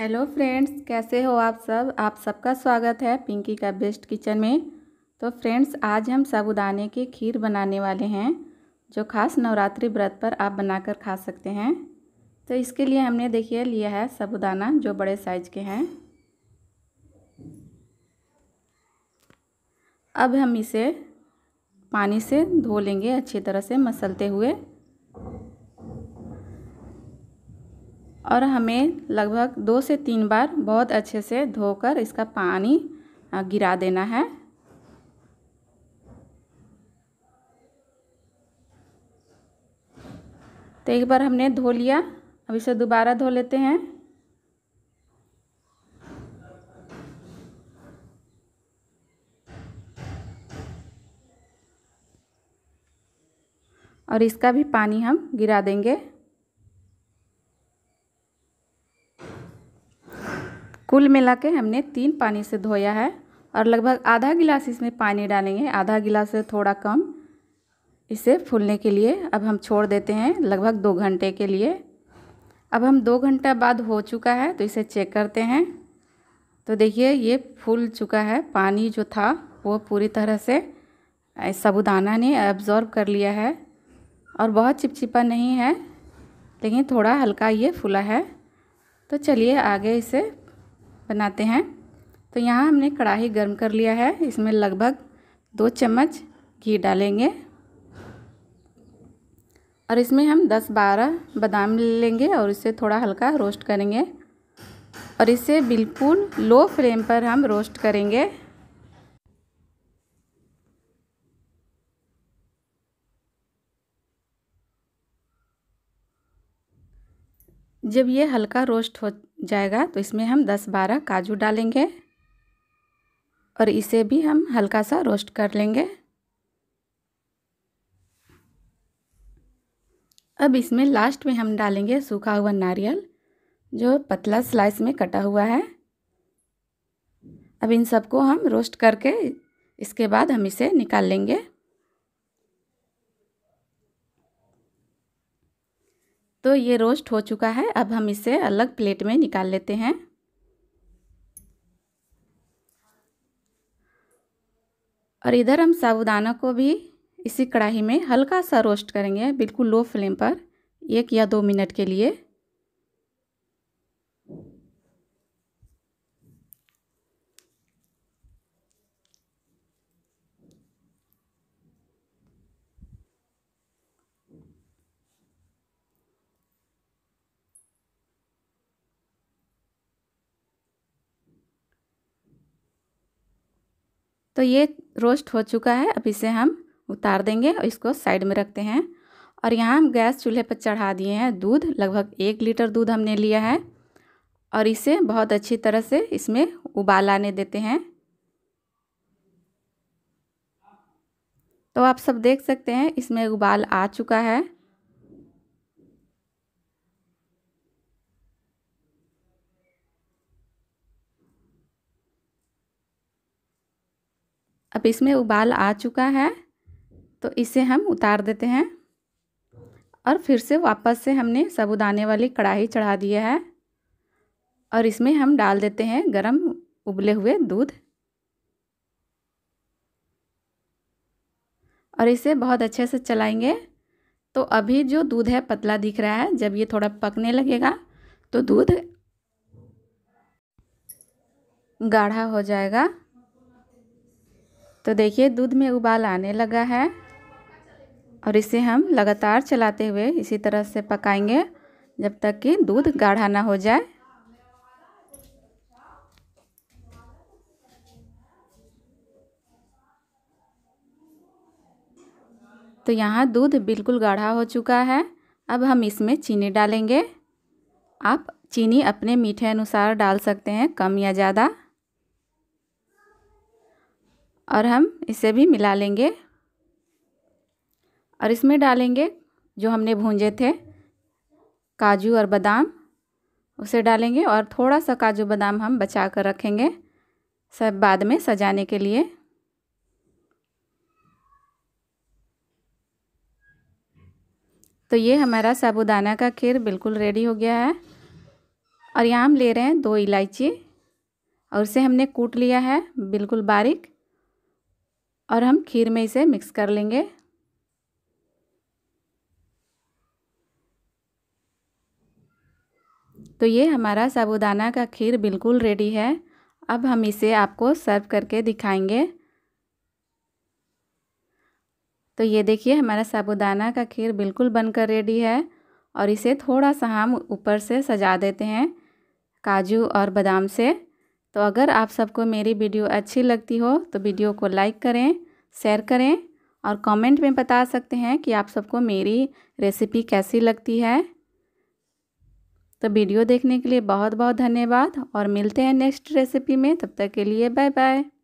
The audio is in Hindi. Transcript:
हेलो फ्रेंड्स कैसे हो आप सब आप सबका स्वागत है पिंकी का बेस्ट किचन में तो फ्रेंड्स आज हम साबुदाने की खीर बनाने वाले हैं जो खास नवरात्रि व्रत पर आप बनाकर खा सकते हैं तो इसके लिए हमने देखिए लिया है साबुदाना जो बड़े साइज़ के हैं अब हम इसे पानी से धो लेंगे अच्छी तरह से मसलते हुए और हमें लगभग दो से तीन बार बहुत अच्छे से धोकर इसका पानी गिरा देना है तो एक बार हमने धो लिया अब इसे दोबारा धो लेते हैं और इसका भी पानी हम गिरा देंगे कुल मिला के हमने तीन पानी से धोया है और लगभग आधा गिलास इसमें पानी डालेंगे आधा गिलास से थोड़ा कम इसे फूलने के लिए अब हम छोड़ देते हैं लगभग दो घंटे के लिए अब हम दो घंटा बाद हो चुका है तो इसे चेक करते हैं तो देखिए ये फूल चुका है पानी जो था वो पूरी तरह से साबुदाना ने एब्ज़ॉर्ब कर लिया है और बहुत चिपचिपा नहीं है लेकिन थोड़ा हल्का ये फूला है तो चलिए आगे इसे बनाते हैं तो यहाँ हमने कढ़ाई गर्म कर लिया है इसमें लगभग दो चम्मच घी डालेंगे और इसमें हम 10-12 बादाम ले लेंगे और इसे थोड़ा हल्का रोस्ट करेंगे और इसे बिल्कुल लो फ्लेम पर हम रोस्ट करेंगे जब ये हल्का रोस्ट हो जाएगा तो इसमें हम 10-12 काजू डालेंगे और इसे भी हम हल्का सा रोस्ट कर लेंगे अब इसमें लास्ट में हम डालेंगे सूखा हुआ नारियल जो पतला स्लाइस में कटा हुआ है अब इन सबको हम रोस्ट करके इसके बाद हम इसे निकाल लेंगे तो ये रोस्ट हो चुका है अब हम इसे अलग प्लेट में निकाल लेते हैं और इधर हम साबुदाना को भी इसी कढ़ाई में हल्का सा रोस्ट करेंगे बिल्कुल लो फ्लेम पर एक या दो मिनट के लिए तो ये रोस्ट हो चुका है अब इसे हम उतार देंगे और इसको साइड में रखते हैं और यहाँ हम गैस चूल्हे पर चढ़ा दिए हैं दूध लगभग एक लीटर दूध हमने लिया है और इसे बहुत अच्छी तरह से इसमें उबाल आने देते हैं तो आप सब देख सकते हैं इसमें उबाल आ चुका है अब इसमें उबाल आ चुका है तो इसे हम उतार देते हैं और फिर से वापस से हमने साबुदाने वाली कढ़ाई चढ़ा दिया है और इसमें हम डाल देते हैं गरम उबले हुए दूध और इसे बहुत अच्छे से चलाएंगे तो अभी जो दूध है पतला दिख रहा है जब ये थोड़ा पकने लगेगा तो दूध गाढ़ा हो जाएगा तो देखिए दूध में उबाल आने लगा है और इसे हम लगातार चलाते हुए इसी तरह से पकाएंगे जब तक कि दूध गाढ़ा ना हो जाए तो यहाँ दूध बिल्कुल गाढ़ा हो चुका है अब हम इसमें चीनी डालेंगे आप चीनी अपने मीठे अनुसार डाल सकते हैं कम या ज़्यादा और हम इसे भी मिला लेंगे और इसमें डालेंगे जो हमने भूंजे थे काजू और बादाम उसे डालेंगे और थोड़ा सा काजू बादाम हम बचा कर रखेंगे सब बाद में सजाने के लिए तो ये हमारा साबुदाना का खीर बिल्कुल रेडी हो गया है और यहाँ हम ले रहे हैं दो इलायची और उसे हमने कूट लिया है बिल्कुल बारीक और हम खीर में इसे मिक्स कर लेंगे तो ये हमारा साबूदाना का खीर बिल्कुल रेडी है अब हम इसे आपको सर्व करके दिखाएंगे तो ये देखिए हमारा साबूदाना का खीर बिल्कुल बनकर रेडी है और इसे थोड़ा सा हम ऊपर से सजा देते हैं काजू और बादाम से तो अगर आप सबको मेरी वीडियो अच्छी लगती हो तो वीडियो को लाइक करें शेयर करें और कमेंट में बता सकते हैं कि आप सबको मेरी रेसिपी कैसी लगती है तो वीडियो देखने के लिए बहुत बहुत धन्यवाद और मिलते हैं नेक्स्ट रेसिपी में तब तक के लिए बाय बाय